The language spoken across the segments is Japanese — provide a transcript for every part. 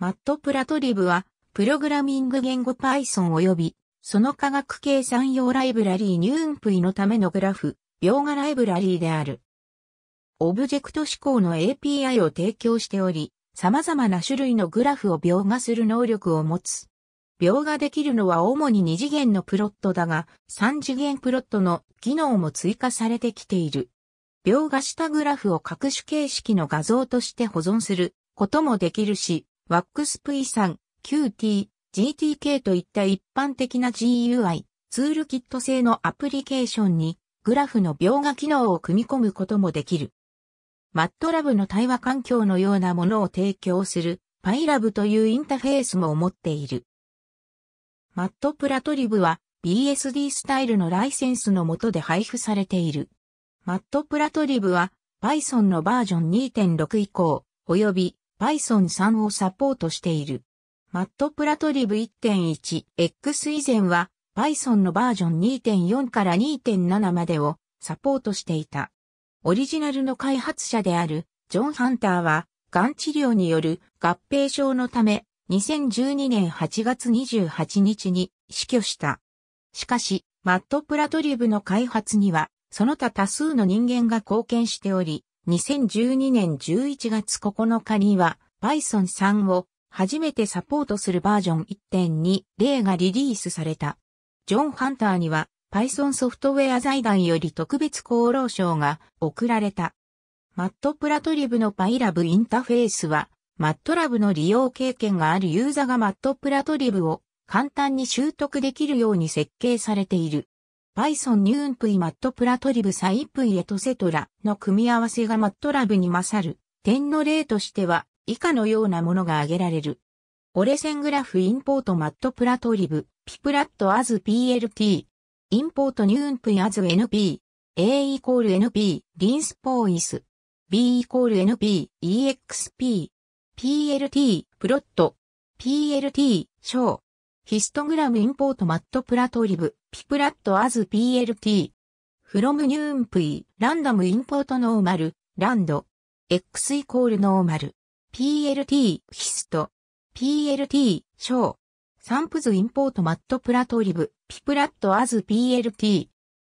マットプラトリブは、プログラミング言語 Python 及び、その科学計算用ライブラリーニューンプイのためのグラフ、描画ライブラリーである。オブジェクト指向の API を提供しており、様々な種類のグラフを描画する能力を持つ。描画できるのは主に2次元のプロットだが、3次元プロットの機能も追加されてきている。描画したグラフを各種形式の画像として保存することもできるし、ワックスプイさん、QT、GTK といった一般的な GUI、ツールキット製のアプリケーションにグラフの描画機能を組み込むこともできる。MATLAB の対話環境のようなものを提供する PyLab というインターフェースも持っている。Matt プラトリブは BSD スタイルのライセンスの下で配布されている。Matt プラトリブは Python のバージョン2.6以降、および Python 3をサポートしている。マットプラトリブ 1.1X 以前は Python のバージョン2.4から2.7までをサポートしていた。オリジナルの開発者であるジョン・ハンターは、がん治療による合併症のため、2012年8月28日に死去した。しかし、マットプラトリブの開発には、その他多数の人間が貢献しており、2012年11月9日には Python 3を初めてサポートするバージョン1 2例がリリースされた。ジョン・ハンターには Python ソフトウェア財団より特別功労賞が贈られた。マット・プラトリブの PyLab インターフェースは、MATLAB の利用経験があるユーザーが MAT プラトリブを簡単に習得できるように設計されている。バイソンニューンプイマットプラトリブサイプイエトセトラの組み合わせがマットラブに勝る点の例としては以下のようなものが挙げられる。オレセングラフインポートマットプラトリブピプラットアズ PLT インポートニューンプイアズ NP A イコール NP リンスポーイス B イコール NP EXP PLT プロット PLT 小ヒストグラムインポートマットプラトリブ、ピプラットアズ PLT。フロムニューンプイ、ランダムインポートノーマル、ランド。X イコールノーマル。PLT、ヒスト。PLT、小。サンプズインポートマットプラトリブ、ピプラットアズ PLT。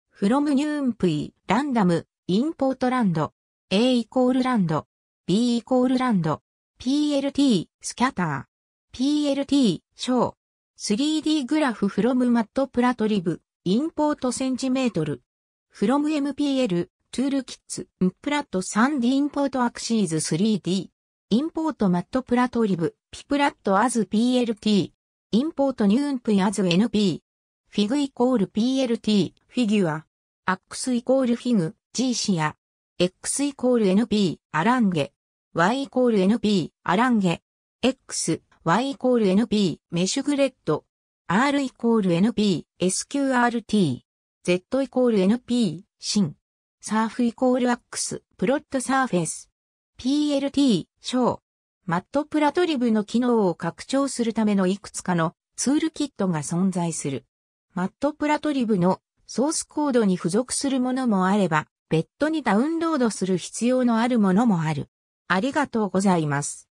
フロムニューンプイ、ランダム、インポートランド。A イコールランド。B イコールランド。PLT、スキャター。PLT、ー。3D グラフフロムマットプラトリブ、インポートセンチメートル。フロム m p l トゥールキッズ、プラット 3D インポートアクシーズ 3D。インポートマットプラトリブ、ピプラットアズ PLT。インポートニューンプイアズ NP。フィグイコール PLT、フィギュア。アックスイコールフィグ、G シア。X イコール NP、アランゲ。Y イコール NP、アランゲ。X、y イコール np メシュグレッド r イコール np sqrt z イコール np シンサーフイコールアックスプロットサーフェス plt ショー。マットプラトリブの機能を拡張するためのいくつかのツールキットが存在する。マットプラトリブのソースコードに付属するものもあれば、別途にダウンロードする必要のあるものもある。ありがとうございます。